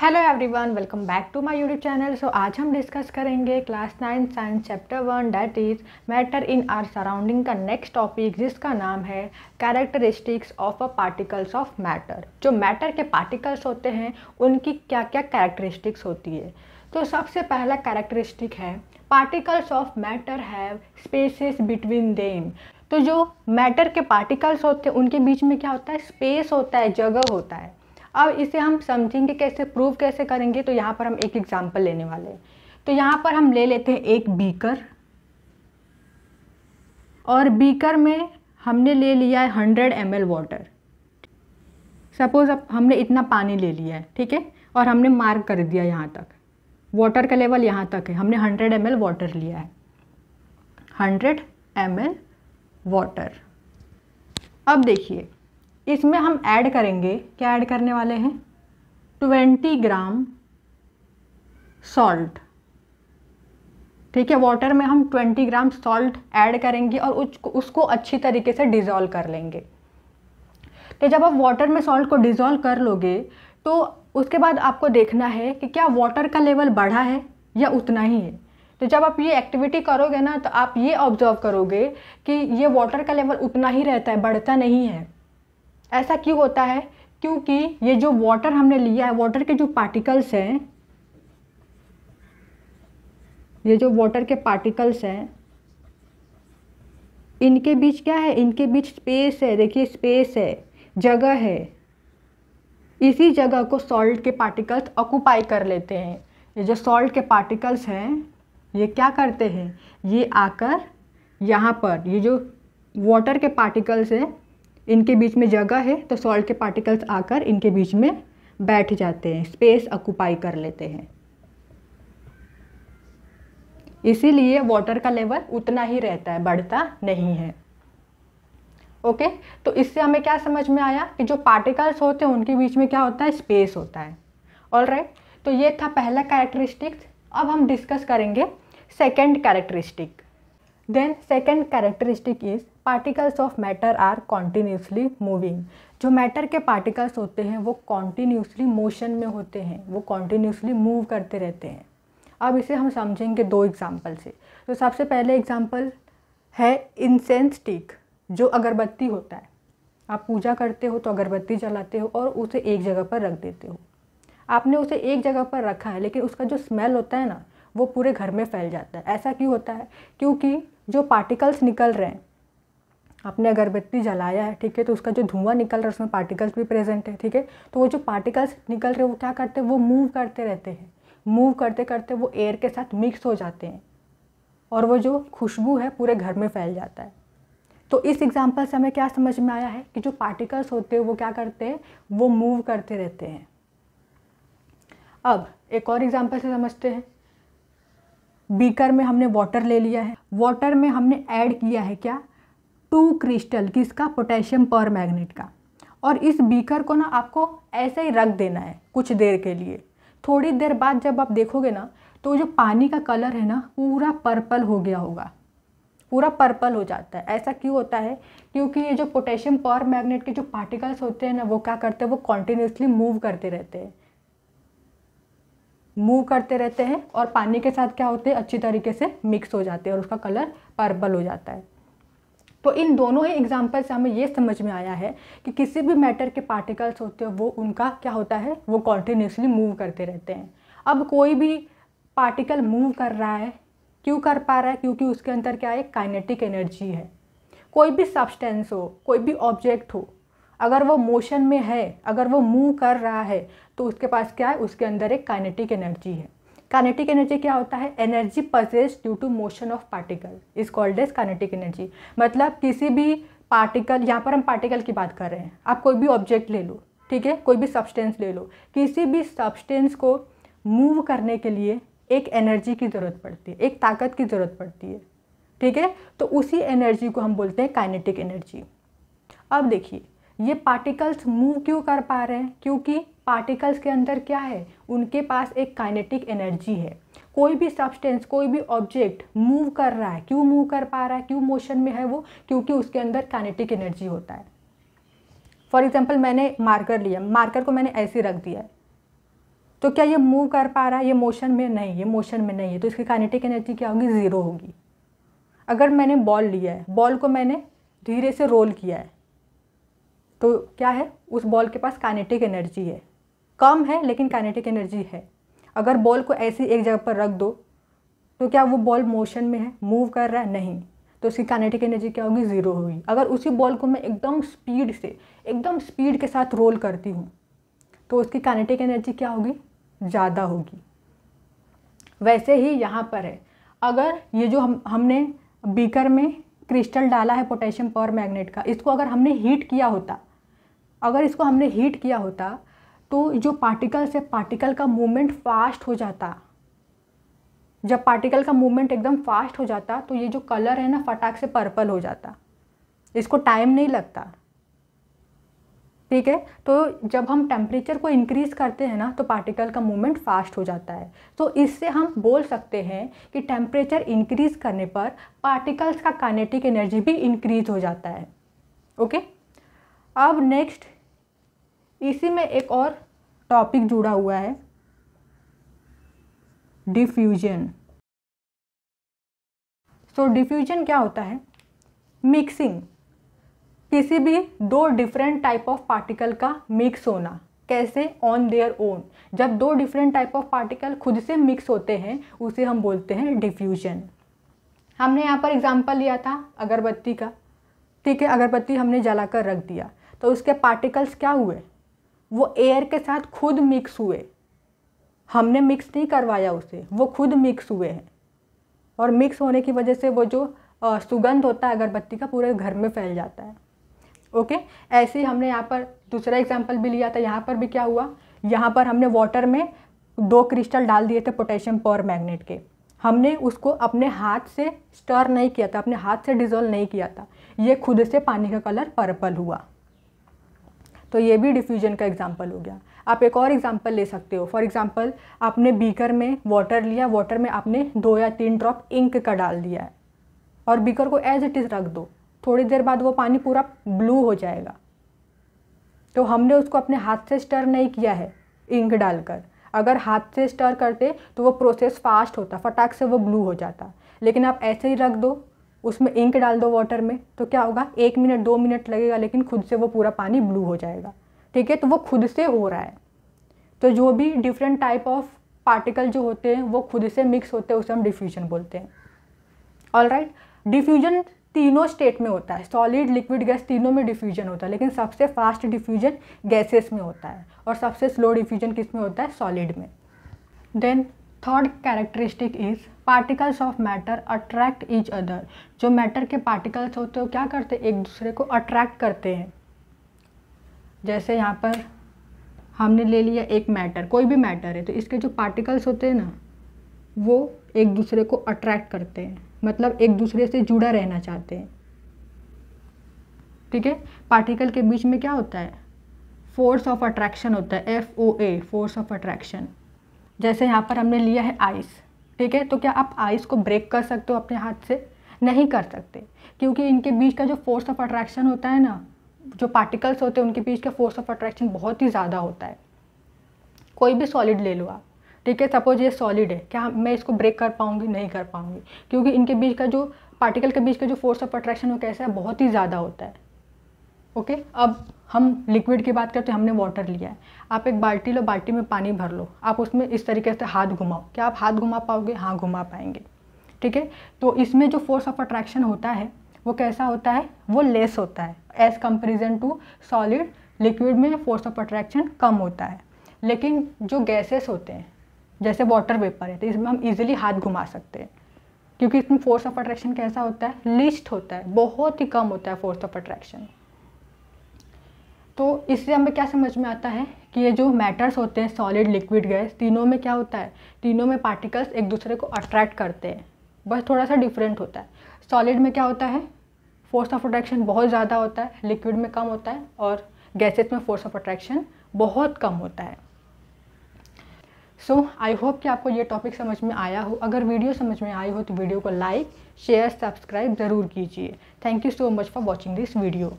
Hello everyone welcome back to my YouTube channel so आज हम discuss करेंगे class nine science chapter one that is matter in our surrounding का next topic जिसका नाम है characteristics of a particles of matter जो matter के particles होते हैं उनकी क्या क्या कैरेक्टरिस्टिक्स होती है तो सबसे पहला कैरेक्टरिस्टिक है particles of matter have spaces between them तो जो मैटर के पार्टिकल्स होते हैं उनके बीच में क्या होता है स्पेस होता है जगह होता है अब इसे हम समझेंगे कैसे प्रूव कैसे करेंगे तो यहाँ पर हम एक एग्जाम्पल लेने वाले हैं तो यहाँ पर हम ले लेते हैं एक बीकर और बीकर में हमने ले लिया है hundred M L water suppose अब हमने इतना पानी ले लिया है ठीक है और हमने मार्क कर दिया यहाँ तक वाटर का लेवल यहाँ तक है हमने हंड्रेड एम एल वाटर लिया है हंड्रेड एम एल वाटर अब देखिए इसमें हम ऐड करेंगे क्या ऐड करने वाले हैं ट्वेंटी ग्राम सॉल्ट ठीक है वाटर में हम ट्वेंटी ग्राम सॉल्ट ऐड करेंगे और उसको उसको अच्छी तरीके से डिज़ोल्व कर लेंगे तो जब आप वाटर में सॉल्ट को डिज़ोल्व कर लोगे तो उसके बाद आपको देखना है कि क्या वाटर का लेवल बढ़ा है या उतना ही है तो जब आप ये एक्टिविटी करोगे ना तो आप ये ऑब्जर्व करोगे कि ये वाटर का लेवल उतना ही रहता है बढ़ता नहीं है ऐसा क्यों होता है क्योंकि ये जो वाटर हमने लिया है वाटर के जो पार्टिकल्स हैं ये जो वाटर के पार्टिकल्स हैं इनके बीच क्या है इनके बीच स्पेस है देखिए स्पेस है जगह है इसी जगह को सॉल्ट के पार्टिकल्स ऑक्यूपाई कर लेते हैं ये जो सॉल्ट के पार्टिकल्स हैं ये क्या करते हैं ये आकर यहाँ पर ये जो वाटर के पार्टिकल्स हैं इनके बीच में जगह है तो सॉल्ट के पार्टिकल्स आकर इनके बीच में बैठ जाते हैं स्पेस अकुपाई कर लेते हैं इसीलिए वाटर का लेवल उतना ही रहता है बढ़ता नहीं है ओके okay? तो इससे हमें क्या समझ में आया कि जो पार्टिकल्स होते हैं उनके बीच में क्या होता है स्पेस होता है ऑल राइट right? तो ये था पहला कैरेक्टरिस्टिक्स अब हम डिस्कस करेंगे second characteristic then second characteristic is particles of matter are continuously moving जो मैटर के पार्टिकल्स होते हैं वो कॉन्टीन्यूसली मोशन में होते हैं वो कॉन्टीन्यूसली मूव करते रहते हैं अब इसे हम समझेंगे दो एग्जाम्पल से तो सबसे पहले एग्जाम्पल है इंसेंस स्टिक जो अगरबत्ती होता है आप पूजा करते हो तो अगरबत्ती जलाते हो और उसे एक जगह पर रख देते हो आपने उसे एक जगह पर रखा है लेकिन उसका जो स्मेल होता है ना वो पूरे घर में फैल जाता है ऐसा क्यों होता है क्योंकि जो पार्टिकल्स निकल रहे हैं आपने अगरबत्ती जलाया है ठीक है तो उसका जो धुआं निकल रहा है उसमें पार्टिकल्स भी प्रेजेंट है ठीक है तो वो जो पार्टिकल्स निकल रहे हैं वो क्या करते हैं वो मूव करते रहते हैं मूव करते करते वो एयर के साथ मिक्स हो जाते हैं और वो जो खुशबू है पूरे घर में फैल जाता है तो इस एग्ज़ाम्पल से हमें क्या समझ में आया है कि जो पार्टिकल्स होते हैं वो क्या करते हैं वो मूव करते रहते हैं अब एक और एग्ज़ाम्पल से समझते हैं बीकर में हमने वाटर ले लिया है वाटर में हमने ऐड किया है क्या टू क्रिस्टल किसका पोटेशियम पर मैग्नेट का और इस बीकर को ना आपको ऐसे ही रख देना है कुछ देर के लिए थोड़ी देर बाद जब आप देखोगे ना तो जो पानी का कलर है ना पूरा पर्पल हो गया होगा पूरा पर्पल हो जाता है ऐसा क्यों होता है क्योंकि ये जो पोटेशियम पर मैग्नेट के जो पार्टिकल्स होते हैं ना वो क्या करते हैं वो कॉन्टीन्यूसली मूव करते रहते हैं मूव करते रहते हैं और पानी के साथ क्या होते हैं अच्छी तरीके से मिक्स हो जाते हैं और उसका कलर पर्पल हो जाता है तो इन दोनों ही एग्जाम्पल से हमें ये समझ में आया है कि किसी भी मैटर के पार्टिकल्स होते हैं वो उनका क्या होता है वो कॉन्टीन्यूसली मूव करते रहते हैं अब कोई भी पार्टिकल मूव कर रहा है क्यों कर पा रहा है क्योंकि उसके अंदर क्या है काइनेटिक एनर्जी है कोई भी सब्सटेंस हो कोई भी ऑब्जेक्ट हो अगर वो मोशन में है अगर वो मूव कर रहा है तो उसके पास क्या है उसके अंदर एक काइनेटिक एनर्जी है कानेटिक एनर्जी क्या होता है एनर्जी परचेज due to motion of particle is called as kinetic energy मतलब किसी भी पार्टिकल यहाँ पर हम पार्टिकल की बात कर रहे हैं आप कोई भी ऑब्जेक्ट ले लो ठीक है कोई भी सब्सटेंस ले लो किसी भी सब्सटेंस को मूव करने के लिए एक एनर्जी की ज़रूरत पड़ती है एक ताकत की ज़रूरत पड़ती है ठीक है तो उसी एनर्जी को हम बोलते हैं काइनेटिक एनर्जी अब देखिए ये पार्टिकल्स मूव क्यों कर पा रहे हैं क्योंकि पार्टिकल्स के अंदर क्या है उनके पास एक काइनेटिक एनर्जी है कोई भी सब्सटेंस कोई भी ऑब्जेक्ट मूव कर रहा है क्यों मूव कर पा रहा है क्यों मोशन में है वो क्योंकि उसके अंदर काइनेटिक एनर्जी होता है फॉर एग्जाम्पल मैंने मार्कर लिया मार्कर को मैंने ऐसे रख दिया है तो क्या ये मूव कर पा रहा है ये मोशन में नहीं ये मोशन में नहीं है तो इसकी काइनेटिक एनर्जी क्या होगी ज़ीरो होगी अगर मैंने बॉल लिया है बॉल को मैंने धीरे से रोल किया है तो क्या है उस बॉल के पास काइनेटिक एनर्जी है कम है लेकिन काइनेटिक एनर्जी है अगर बॉल को ऐसी एक जगह पर रख दो तो क्या वो बॉल मोशन में है मूव कर रहा है नहीं तो उसकी काइनेटिक एनर्जी क्या होगी ज़ीरो होगी अगर उसी बॉल को मैं एकदम स्पीड से एकदम स्पीड के साथ रोल करती हूँ तो उसकी काइनेटिक एनर्जी क्या होगी ज़्यादा होगी वैसे ही यहाँ पर है अगर ये जो हम हमने बीकर में क्रिस्टल डाला है पोटेशियम पर मैग्नेट का इसको अगर हमने हीट किया होता अगर इसको हमने हीट किया होता तो जो पार्टिकल्स है पार्टिकल का मूवमेंट फास्ट हो जाता जब पार्टिकल का मूवमेंट एकदम फास्ट हो जाता तो ये जो कलर है ना फटाक से पर्पल हो जाता इसको टाइम नहीं लगता ठीक है तो जब हम टेम्परेचर को इंक्रीज़ करते हैं ना तो पार्टिकल का मूवमेंट फास्ट हो जाता है तो इससे हम बोल सकते हैं कि टेम्परेचर इंक्रीज़ करने पर पार्टिकल्स का काइनेटिक एनर्जी भी इंक्रीज़ हो जाता है ओके okay? अब नेक्स्ट इसी में एक और टॉपिक जुड़ा हुआ है डिफ्यूजन सो डिफ्यूजन क्या होता है मिक्सिंग किसी भी दो डिफरेंट टाइप ऑफ पार्टिकल का मिक्स होना कैसे ऑन देयर ओन जब दो डिफरेंट टाइप ऑफ पार्टिकल खुद से मिक्स होते हैं उसे हम बोलते हैं डिफ्यूजन हमने यहाँ पर एग्जाम्पल लिया था अगरबत्ती का ठीक है अगरबत्ती हमने जलाकर रख दिया तो उसके पार्टिकल्स क्या हुए वो एयर के साथ खुद मिक्स हुए हमने मिक्स नहीं करवाया उसे वो खुद मिक्स हुए हैं और मिक्स होने की वजह से वो जो सुगंध होता है अगरबत्ती का पूरे घर में फैल जाता है ओके ऐसे ही हमने यहाँ पर दूसरा एग्जाम्पल भी लिया था यहाँ पर भी क्या हुआ यहाँ पर हमने वाटर में दो क्रिस्टल डाल दिए थे पोटेशियम पर मैग्नेट के हमने उसको अपने हाथ से स्टर नहीं किया था अपने हाथ से डिजोल्व नहीं किया था ये खुद से पानी का कलर पर्पल हुआ तो ये भी डिफ्यूजन का एग्जाम्पल हो गया आप एक और एग्जाम्पल ले सकते हो फॉर एग्ज़ाम्पल आपने बीकर में वाटर लिया वाटर में आपने दो या तीन ड्रॉप इंक का डाल दिया है और बीकर को एज इट इज़ रख दो थोड़ी देर बाद वो पानी पूरा ब्लू हो जाएगा तो हमने उसको अपने हाथ से स्टर नहीं किया है इंक डालकर अगर हाथ से स्टर करते तो वो प्रोसेस फास्ट होता फटाक से वो ब्लू हो जाता लेकिन आप ऐसे ही रख दो उसमें इंक डाल दो वाटर में तो क्या होगा एक मिनट दो मिनट लगेगा लेकिन खुद से वो पूरा पानी ब्लू हो जाएगा ठीक है तो वो खुद से हो रहा है तो जो भी डिफरेंट टाइप ऑफ पार्टिकल जो होते हैं वो खुद से मिक्स होते हैं उसे हम डिफ्यूजन बोलते हैं ऑल राइट डिफ्यूजन तीनों स्टेट में होता है सॉलिड लिक्विड गैस तीनों में डिफ्यूजन होता है लेकिन सबसे फास्ट डिफ्यूजन गैसेस में होता है और सबसे स्लो डिफ्यूजन किस में होता है सॉलिड में then third characteristic is particles of matter attract each other जो मैटर के पार्टिकल्स होते हो क्या करते एक दूसरे को अट्रैक्ट करते हैं जैसे यहाँ पर हमने ले लिया एक मैटर कोई भी मैटर है तो इसके जो पार्टिकल्स होते हैं ना वो एक दूसरे को अट्रैक्ट करते हैं मतलब एक दूसरे से जुड़ा रहना चाहते हैं ठीक है पार्टिकल के बीच में क्या होता है फोर्स ऑफ अट्रैक्शन होता है F O A force of attraction जैसे यहाँ पर हमने लिया है आइस ठीक है तो क्या आप आइस को ब्रेक कर सकते हो अपने हाथ से नहीं कर सकते क्योंकि इनके बीच का जो फोर्स ऑफ अट्रैक्शन होता है ना जो पार्टिकल्स होते हैं उनके बीच का फोर्स ऑफ अट्रैक्शन बहुत ही ज़्यादा होता है कोई भी सॉलिड ले लो आप ठीक है सपोज ये सॉलिड है क्या मैं इसको ब्रेक कर पाऊँगी नहीं कर पाऊँगी क्योंकि इनके बीच का जो पार्टिकल के बीच का जो फोर्स ऑफ अट्रैक्शन वो कैसा है बहुत ही ज़्यादा होता है ओके okay? अब हम लिक्विड की बात करते हैं हमने वाटर लिया है आप एक बाल्टी लो बाल्टी में पानी भर लो आप उसमें इस तरीके से हाथ घुमाओ क्या आप हाथ घुमा पाओगे हाँ घुमा पाएंगे ठीक है तो इसमें जो फोर्स ऑफ अट्रैक्शन होता है वो कैसा होता है वो लेस होता है as comparison to solid liquid में फोर्स ऑफ अट्रैक्शन कम होता है लेकिन जो गैसेस होते हैं जैसे वाटर वेपर है तो इसमें हम इजीली हाथ घुमा सकते हैं क्योंकि इसमें फोर्स ऑफ अट्रैक्शन कैसा होता है लिस्ट होता है बहुत ही कम होता है फोर्स ऑफ अट्रैक्शन तो इससे हमें क्या समझ में आता है कि ये जो मैटर्स होते हैं सॉलिड लिक्विड गैस तीनों में क्या होता है तीनों में पार्टिकल्स एक दूसरे को अट्रैक्ट करते हैं बस थोड़ा सा डिफरेंट होता है सॉलिड में क्या होता है फोर्स ऑफ अट्रैक्शन बहुत ज़्यादा होता है लिक्विड में कम होता है और गैसेस में फोर्स ऑफ अट्रैक्शन बहुत कम होता है सो आई होप कि आपको ये टॉपिक समझ में आया हो अगर वीडियो समझ में आई हो तो वीडियो को लाइक शेयर सब्सक्राइब ज़रूर कीजिए thank you so much for watching this video